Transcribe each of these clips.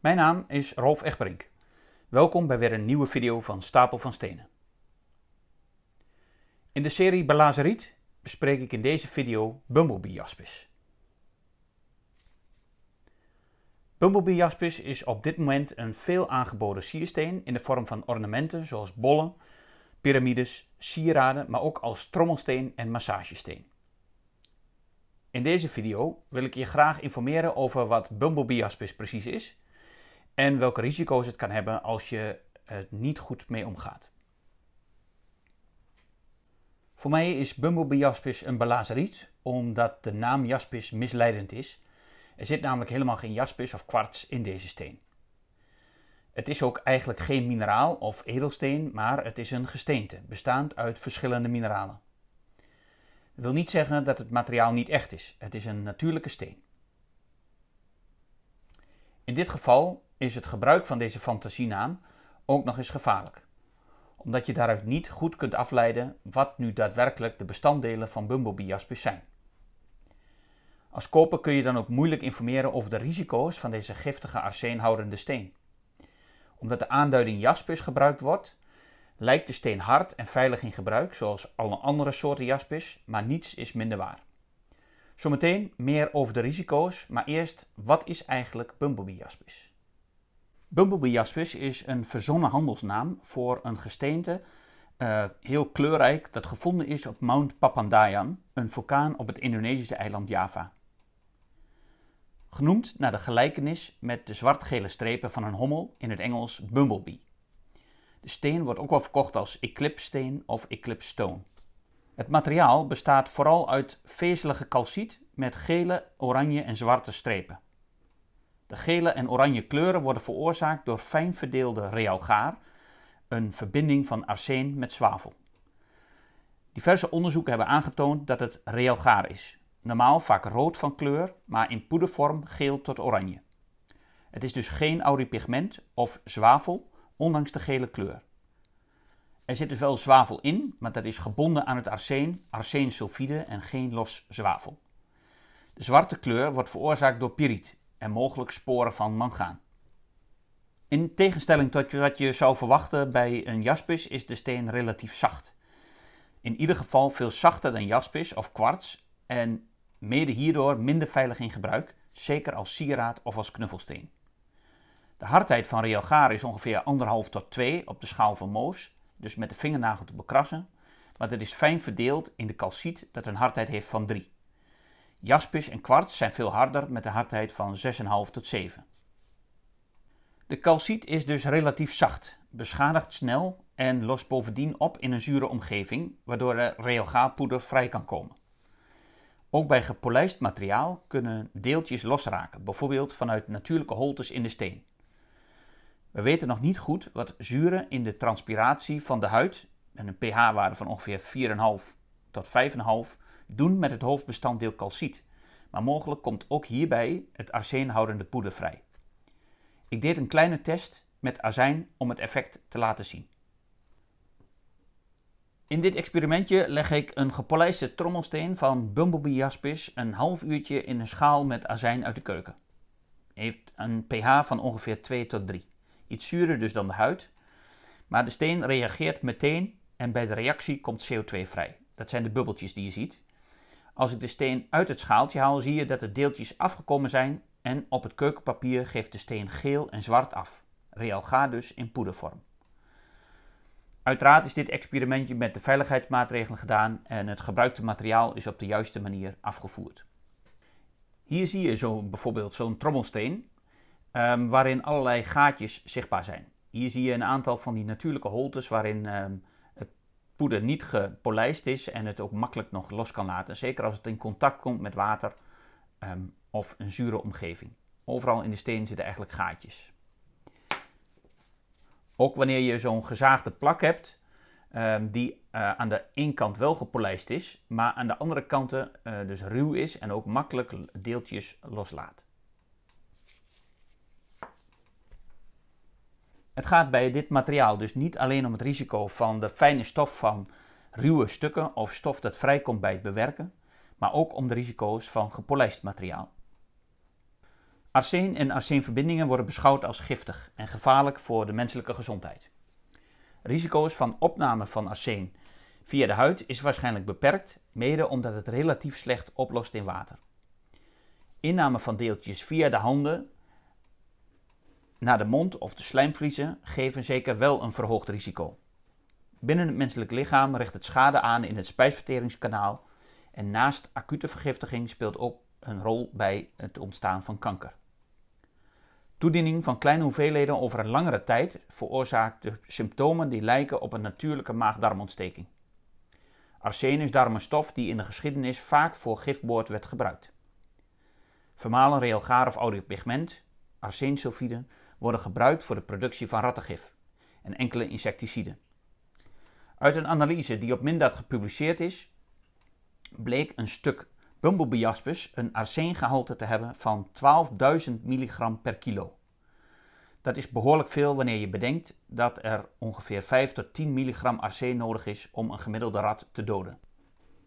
Mijn naam is Rolf Egberink. Welkom bij weer een nieuwe video van Stapel van Stenen. In de serie Belazeriet bespreek ik in deze video Bumblebee jaspis. Bumblebee is op dit moment een veel aangeboden siersteen in de vorm van ornamenten zoals bollen, piramides, sieraden, maar ook als trommelsteen en massagesteen. In deze video wil ik je graag informeren over wat Bumblebee precies is en welke risico's het kan hebben als je er niet goed mee omgaat. Voor mij is Bumblebee jaspis een belazeriet, omdat de naam jaspis misleidend is. Er zit namelijk helemaal geen jaspis of kwarts in deze steen. Het is ook eigenlijk geen mineraal of edelsteen, maar het is een gesteente, bestaand uit verschillende mineralen. Dat wil niet zeggen dat het materiaal niet echt is. Het is een natuurlijke steen. In dit geval is het gebruik van deze fantasienaam ook nog eens gevaarlijk, omdat je daaruit niet goed kunt afleiden wat nu daadwerkelijk de bestanddelen van Bumblebee Jaspis zijn. Als koper kun je dan ook moeilijk informeren over de risico's van deze giftige arseenhoudende steen. Omdat de aanduiding jaspis gebruikt wordt, lijkt de steen hard en veilig in gebruik, zoals alle andere soorten jaspis, maar niets is minder waar. Zometeen meer over de risico's, maar eerst wat is eigenlijk Bumblebee jaspis? Bumblebee jaspis is een verzonnen handelsnaam voor een gesteente, eh, heel kleurrijk, dat gevonden is op Mount Papandayan, een vulkaan op het Indonesische eiland Java. Genoemd naar de gelijkenis met de zwart-gele strepen van een hommel, in het Engels bumblebee. De steen wordt ook wel verkocht als steen of eclipse stone. Het materiaal bestaat vooral uit vezelige calciet met gele, oranje en zwarte strepen. De gele en oranje kleuren worden veroorzaakt door fijn verdeelde realgaar, een verbinding van arsen met zwavel. Diverse onderzoeken hebben aangetoond dat het realgaar is. Normaal vaak rood van kleur, maar in poedervorm geel tot oranje. Het is dus geen auripigment of zwavel, ondanks de gele kleur. Er zit dus wel zwavel in, maar dat is gebonden aan het arsen, arsensulfide en geen los zwavel. De zwarte kleur wordt veroorzaakt door pyrit en mogelijk sporen van mangaan. In tegenstelling tot wat je zou verwachten bij een jaspis is de steen relatief zacht. In ieder geval veel zachter dan jaspis of kwarts en mede hierdoor minder veilig in gebruik, zeker als sieraad of als knuffelsteen. De hardheid van realgaar is ongeveer 1,5 tot 2 op de schaal van Moos, dus met de vingernagel te bekrassen, maar het is fijn verdeeld in de calciet dat een hardheid heeft van 3. Jaspis en kwarts zijn veel harder met een hardheid van 6,5 tot 7. De calciet is dus relatief zacht, beschadigt snel en lost bovendien op in een zure omgeving, waardoor er reogaalpoeder vrij kan komen. Ook bij gepolijst materiaal kunnen deeltjes losraken, bijvoorbeeld vanuit natuurlijke holtes in de steen. We weten nog niet goed wat zuren in de transpiratie van de huid, met een pH-waarde van ongeveer 4,5 tot 5,5, doen met het hoofdbestanddeel calciet, maar mogelijk komt ook hierbij het arsenhoudende poeder vrij. Ik deed een kleine test met azijn om het effect te laten zien. In dit experimentje leg ik een gepolijste trommelsteen van Bumblebee jaspis een half uurtje in een schaal met azijn uit de keuken. Heeft een pH van ongeveer 2 tot 3. Iets zuurder dus dan de huid. Maar de steen reageert meteen en bij de reactie komt CO2 vrij. Dat zijn de bubbeltjes die je ziet. Als ik de steen uit het schaaltje haal, zie je dat de deeltjes afgekomen zijn en op het keukenpapier geeft de steen geel en zwart af. Real Realga dus in poedervorm. Uiteraard is dit experimentje met de veiligheidsmaatregelen gedaan en het gebruikte materiaal is op de juiste manier afgevoerd. Hier zie je zo, bijvoorbeeld zo'n trommelsteen ehm, waarin allerlei gaatjes zichtbaar zijn. Hier zie je een aantal van die natuurlijke holtes waarin ehm, poeder niet gepolijst is en het ook makkelijk nog los kan laten. Zeker als het in contact komt met water ehm, of een zure omgeving. Overal in de steen zitten eigenlijk gaatjes. Ook wanneer je zo'n gezaagde plak hebt, ehm, die eh, aan de ene kant wel gepolijst is, maar aan de andere kanten eh, dus ruw is en ook makkelijk deeltjes loslaat. Het gaat bij dit materiaal dus niet alleen om het risico van de fijne stof van ruwe stukken of stof dat vrijkomt bij het bewerken, maar ook om de risico's van gepolijst materiaal. Arsen en arsenverbindingen worden beschouwd als giftig en gevaarlijk voor de menselijke gezondheid. Risico's van opname van arsen via de huid is waarschijnlijk beperkt, mede omdat het relatief slecht oplost in water. Inname van deeltjes via de handen naar de mond of de slijmvliezen geven zeker wel een verhoogd risico. Binnen het menselijk lichaam richt het schade aan in het spijsverteringskanaal en naast acute vergiftiging speelt ook een rol bij het ontstaan van kanker. Toediening van kleine hoeveelheden over een langere tijd veroorzaakt symptomen die lijken op een natuurlijke maagdarmontsteking. Arsene is daarom een stof die in de geschiedenis vaak voor gifboord werd gebruikt. Vermalen reelgaar of pigment, arsensulfide, worden gebruikt voor de productie van rattengif en enkele insecticiden. Uit een analyse die op Mindat gepubliceerd is, bleek een stuk bumblebejaspus een arseengehalte te hebben van 12.000 milligram per kilo. Dat is behoorlijk veel wanneer je bedenkt dat er ongeveer 5 tot 10 milligram arsen nodig is om een gemiddelde rat te doden.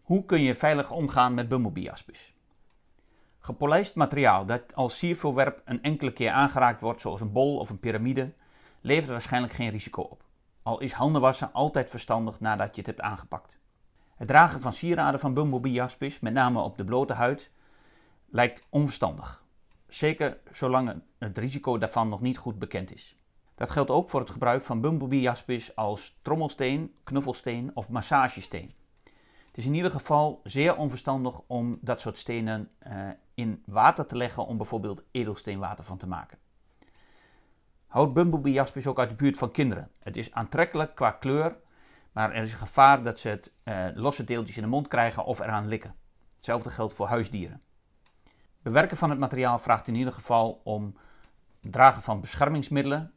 Hoe kun je veilig omgaan met bumblebejaspus? Gepolijst materiaal dat als siervoorwerp een enkele keer aangeraakt wordt, zoals een bol of een piramide, levert waarschijnlijk geen risico op. Al is handenwassen altijd verstandig nadat je het hebt aangepakt. Het dragen van sieraden van Bumblebee jaspis, met name op de blote huid, lijkt onverstandig. Zeker zolang het risico daarvan nog niet goed bekend is. Dat geldt ook voor het gebruik van Bumblebee jaspis als trommelsteen, knuffelsteen of massagesteen. Het is in ieder geval zeer onverstandig om dat soort stenen eh, in water te leggen om bijvoorbeeld edelsteenwater van te maken. Houdt jaspers ook uit de buurt van kinderen. Het is aantrekkelijk qua kleur, maar er is een gevaar dat ze het eh, losse deeltjes in de mond krijgen of eraan likken. Hetzelfde geldt voor huisdieren. Bewerken van het materiaal vraagt in ieder geval om dragen van beschermingsmiddelen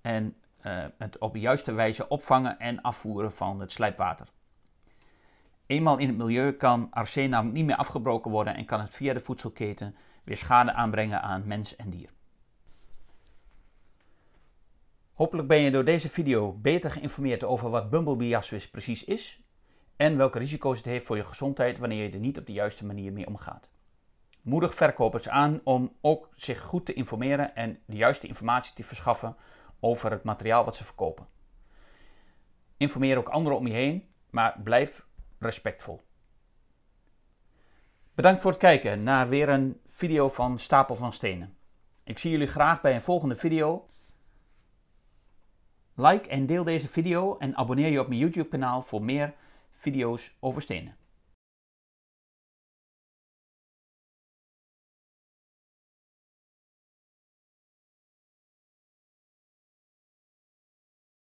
en eh, het op de juiste wijze opvangen en afvoeren van het slijpwater eenmaal in het milieu kan arsen niet meer afgebroken worden en kan het via de voedselketen weer schade aanbrengen aan mens en dier. Hopelijk ben je door deze video beter geïnformeerd over wat bumblebee jaswis precies is en welke risico's het heeft voor je gezondheid wanneer je er niet op de juiste manier mee omgaat. Moedig verkopers aan om ook zich goed te informeren en de juiste informatie te verschaffen over het materiaal wat ze verkopen. Informeer ook anderen om je heen, maar blijf respectvol. Bedankt voor het kijken naar weer een video van Stapel van Stenen. Ik zie jullie graag bij een volgende video. Like en deel deze video en abonneer je op mijn YouTube kanaal voor meer video's over stenen.